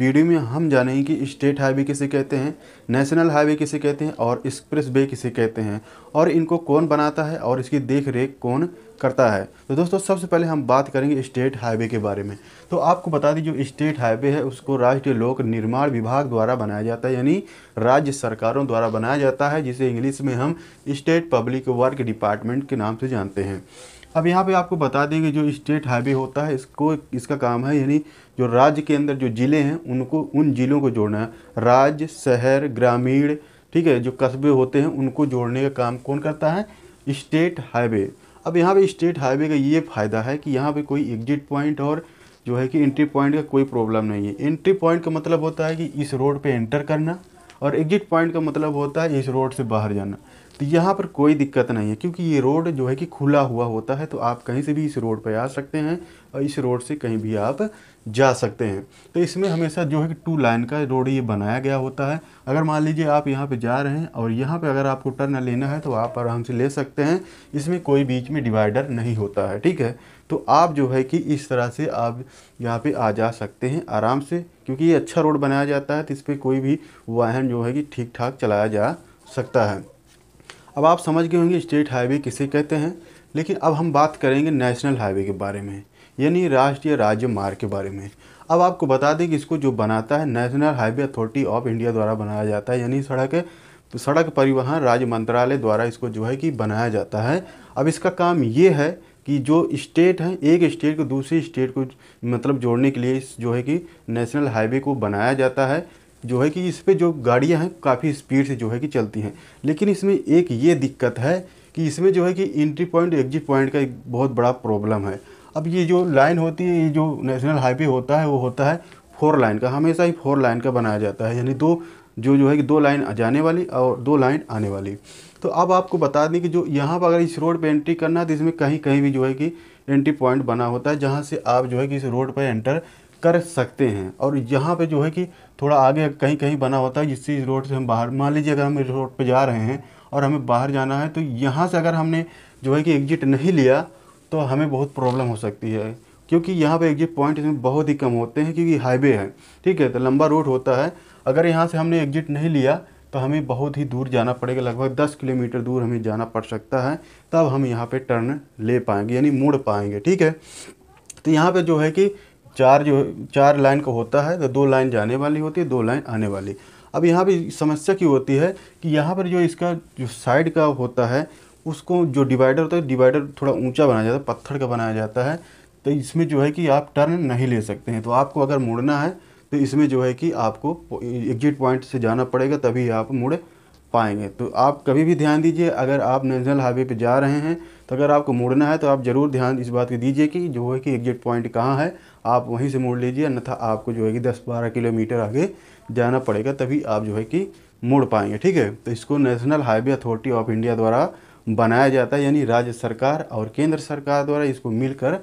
video में हम जानेंगे कि स्टेट हाईवे किसे कहते हैं नेशनल हाईवे किसे कहते हैं और एक्सप्रेस वे किसे कहते हैं और इनको कौन बनाता है और इसकी देख रेख कौन करता है तो दोस्तों सबसे पहले हम बात करेंगे स्टेट हाईवे के बारे में तो आपको बता दें जो स्टेट हाईवे है उसको राष्ट्रीय लोक निर्माण विभाग द्वारा बनाया जाता है यानी राज्य सरकारों द्वारा बनाया जाता है जिसे इंग्लिश में हम स्टेट पब्लिक वर्क डिपार्टमेंट के नाम से जानते हैं अब यहाँ पे आपको बता दें कि जो स्टेट हाईवे होता है इसको इसका काम है यानी जो राज्य के अंदर जो ज़िले हैं उनको उन ज़िलों को जोड़ना है राज्य शहर ग्रामीण ठीक है जो कस्बे होते हैं उनको जोड़ने का काम कौन करता है स्टेट हाईवे अब यहाँ पे स्टेट हाईवे का ये फ़ायदा है कि यहाँ पे कोई एग्जिट पॉइंट और जो है कि एंट्री पॉइंट का कोई प्रॉब्लम नहीं है एंट्री पॉइंट का मतलब होता है कि इस रोड पे एंटर करना और एग्जिट पॉइंट का मतलब होता है इस रोड से बाहर जाना तो यहाँ पर कोई दिक्कत नहीं है क्योंकि ये रोड जो है कि खुला हुआ होता है तो आप कहीं से भी इस रोड पर आ सकते हैं और इस रोड से कहीं भी आप जा सकते हैं तो इसमें हमेशा जो है कि टू लाइन का रोड ये बनाया गया होता है अगर मान लीजिए आप यहाँ पे जा रहे हैं और यहाँ पे अगर आपको टर्न लेना है तो आप आराम से ले सकते हैं इसमें कोई बीच में डिवाइडर नहीं होता है ठीक है तो आप जो है कि इस तरह से आप यहाँ पे आ जा सकते हैं आराम से क्योंकि ये अच्छा रोड बनाया जाता है तो इस पर कोई भी वाहन जो है कि ठीक ठाक चलाया जा सकता है अब आप समझ गए होंगे स्टेट हाईवे किसे कहते हैं लेकिन अब हम बात करेंगे नेशनल हाईवे के बारे में यानी राष्ट्रीय राज्य मार्ग के बारे में अब आपको बता दें कि इसको जो बनाता है national highway authority of India द्वारा बनाया जाता है यानी सड़क तो सड़क परिवहन राज्य मंत्रालय द्वारा इसको जो है कि बनाया जाता है अब इसका काम ये है कि जो स्टेट हैं एक स्टेट को दूसरी स्टेट को मतलब जोड़ने के लिए इस जो है कि नेशनल हाईवे को बनाया जाता है जो है कि इस पर जो गाड़ियाँ हैं काफ़ी स्पीड से जो है कि चलती हैं लेकिन इसमें एक ये दिक्कत है कि इसमें जो है कि इंट्री पॉइंट एग्जिट पॉइंट का एक बहुत बड़ा प्रॉब्लम है अब ये जो लाइन होती है ये जो नेशनल हाईवे होता है वो होता है फोर लाइन का हमेशा ही फोर लाइन का बनाया जाता है यानी दो जो जो है कि दो लाइन जाने वाली और दो लाइन आने वाली तो अब आपको बता दें कि जो यहाँ पर अगर इस रोड पर एंट्री करना है तो इसमें कहीं कहीं भी जो है कि एंट्री पॉइंट बना होता है जहाँ से आप जो है कि इस रोड पर एंटर कर सकते हैं और यहाँ पे जो है कि थोड़ा आगे कहीं कहीं बना होता है जिससे रोड से हम बाहर मान लीजिए अगर हम इस रोड पे जा रहे हैं और हमें बाहर जाना है तो यहाँ से अगर हमने जो है कि एग्जिट नहीं लिया तो हमें बहुत प्रॉब्लम हो सकती है क्योंकि यहाँ पे एग्जिट पॉइंट इसमें बहुत ही कम होते हैं क्योंकि हाईवे है ठीक है तो लंबा रोड होता है अगर यहाँ से हमने एग्जिट नहीं लिया तो हमें बहुत ही दूर जाना पड़ेगा लगभग दस किलोमीटर दूर हमें जाना पड़ सकता है तब हम यहाँ पे टर्न ले पाएंगे यानी मुड़ पाएंगे ठीक है तो यहाँ पे जो है कि चार जो चार लाइन का होता है तो दो लाइन जाने वाली होती है दो लाइन आने वाली अब यहाँ पर समस्या की होती है कि यहाँ पर जो इसका जो साइड का होता है उसको जो डिवाइडर होता है डिवाइडर थोड़ा ऊंचा बनाया जाता है पत्थर का बनाया जाता है तो इसमें जो है कि आप टर्न नहीं ले सकते हैं तो आपको अगर मुड़ना है तो इसमें जो है कि आपको एग्जिट पॉइंट से जाना पड़ेगा तभी आप मुड़ पाएंगे तो आप कभी भी ध्यान दीजिए अगर आप नेशनल हाईवे पर जा रहे हैं तो अगर आपको मुड़ना है तो आप ज़रूर ध्यान इस बात की दीजिए कि जो है कि एग्जिट पॉइंट कहाँ है आप वहीं से मुड़ लीजिए अन्यथा आपको जो है कि दस बारह किलोमीटर आगे जाना पड़ेगा तभी आप जो है कि मुड़ पाएंगे ठीक है तो इसको national highway authority of India द्वारा बनाया जाता है यानी राज्य सरकार और केंद्र सरकार द्वारा इसको मिलकर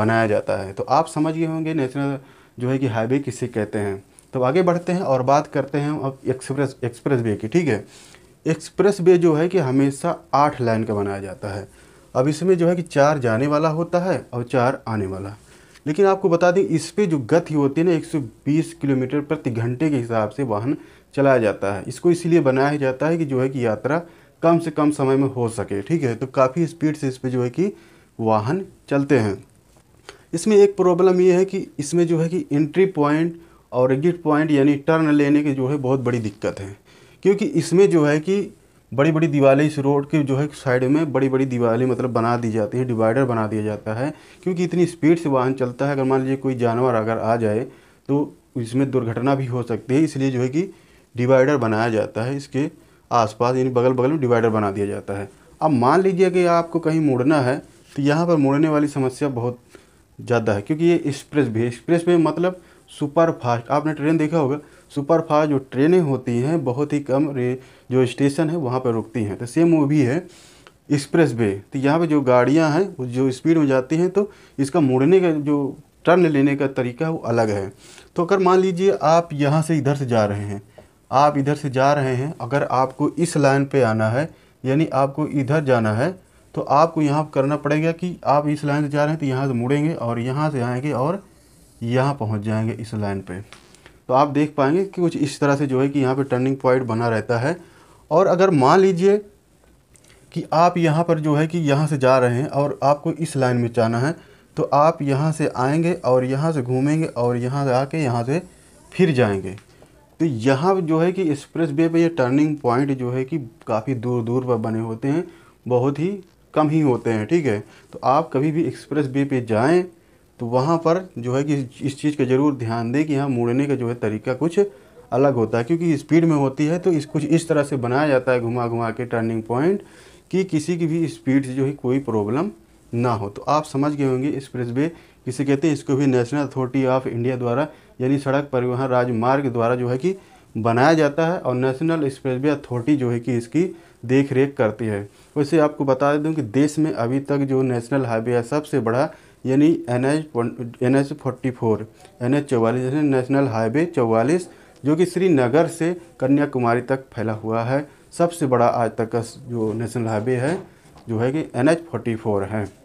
बनाया जाता है तो आप समझ गए होंगे नेशनल जो है कि हाईवे किसे कहते हैं तो आगे बढ़ते हैं और बात करते हैं अब एक्सप्रेस एक्सप्रेस वे की ठीक है एक्सप्रेस वे जो है कि हमेशा आठ लाइन का बनाया जाता है अब इसमें जो है कि चार जाने वाला होता है और चार आने वाला लेकिन आपको बता दें इस पर जो गति होती है ना 120 किलोमीटर प्रति घंटे के हिसाब से वाहन चलाया जाता है इसको इसलिए बनाया जाता है कि जो है कि यात्रा कम से कम समय में हो सके ठीक है तो काफ़ी स्पीड से इस पर जो है कि वाहन चलते हैं इसमें एक प्रॉब्लम ये है कि इसमें जो है कि एंट्री पॉइंट और एग्जिट पॉइंट यानी टर्न लेने की जो है बहुत बड़ी दिक्कत है क्योंकि इसमें जो है कि बड़ी बड़ी दिवाली इस रोड की जो है साइड में बड़ी बड़ी दिवाली मतलब बना दी जाती है डिवाइडर बना दिया जाता है क्योंकि इतनी स्पीड से वाहन चलता है अगर मान लीजिए कोई जानवर अगर आ जाए तो इसमें दुर्घटना भी हो सकती है इसलिए जो है कि डिवाइडर बनाया जाता है इसके आसपास यानी बगल बगल में डिवाइडर बना दिया जाता है अब मान लीजिए कि आपको कहीं मुड़ना है तो यहाँ पर मुड़ने वाली समस्या बहुत ज़्यादा है क्योंकि ये एक्सप्रेस भी एक्सप्रेस में मतलब सुपर फास्ट आपने ट्रेन देखा होगा सुपर फास्ट जो ट्रेनें होती हैं बहुत ही कम रे जो स्टेशन है वहाँ पर रुकती हैं तो सेम वो भी है एक्सप्रेस वे तो यहाँ पे जो गाड़ियाँ हैं जो स्पीड में जाती हैं तो इसका मुड़ने का जो टर्न लेने का तरीका है वो अलग है तो अगर मान लीजिए आप यहाँ से इधर से जा रहे हैं आप इधर से जा रहे हैं अगर आपको इस लाइन पर आना है यानी आपको इधर जाना है तो आपको यहाँ करना पड़ेगा कि आप इस लाइन से जा रहे हैं तो यहाँ से मुड़ेंगे और यहाँ से आएँगे और यहाँ पहुँच जाएंगे इस लाइन पे तो आप देख पाएंगे कि कुछ इस तरह से जो है कि यहाँ पे टर्निंग पॉइंट बना रहता है और अगर मान लीजिए कि आप यहाँ पर जो है कि यहाँ से जा रहे हैं और आपको इस लाइन में जाना है तो आप यहाँ से आएंगे और यहाँ से घूमेंगे और यहाँ से आके यहाँ से फिर जाएंगे तो यहाँ जो है कि एक्सप्रेस वे पर यह टर्निंग पॉइंट जो है कि काफ़ी दूर दूर पर बने होते हैं बहुत ही कम ही होते हैं ठीक है तो आप कभी भी एक्सप्रेस वे पर जाएँ तो वहाँ पर जो है कि इस चीज़ का ज़रूर ध्यान दें कि यहाँ मुड़ने का जो है तरीका कुछ अलग होता है क्योंकि स्पीड में होती है तो इस कुछ इस तरह से बनाया जाता है घुमा घुमा के टर्निंग पॉइंट कि किसी की भी स्पीड से जो है कोई प्रॉब्लम ना हो तो आप समझ गए होंगे एक्सप्रेस वे किसे कहते हैं इसको भी नेशनल अथॉरिटी ऑफ इंडिया द्वारा यानी सड़क परिवहन राजमार्ग द्वारा जो है कि बनाया जाता है और नेशनल एक्सप्रेस वे अथॉरिटी जो है कि इसकी देख रेख करती है वैसे आपको बता दूँ कि देश में अभी तक जो नेशनल हाईवे है सबसे बड़ा यानी N H N H forty four N H चौवालीस यानी नेशनल हाईवे चौवालीस जो कि श्रीनगर से कन्याकुमारी तक फैला हुआ है सबसे बड़ा आज तक का जो नेशनल हाईवे है जो है कि एन एच फोर्टी फोर है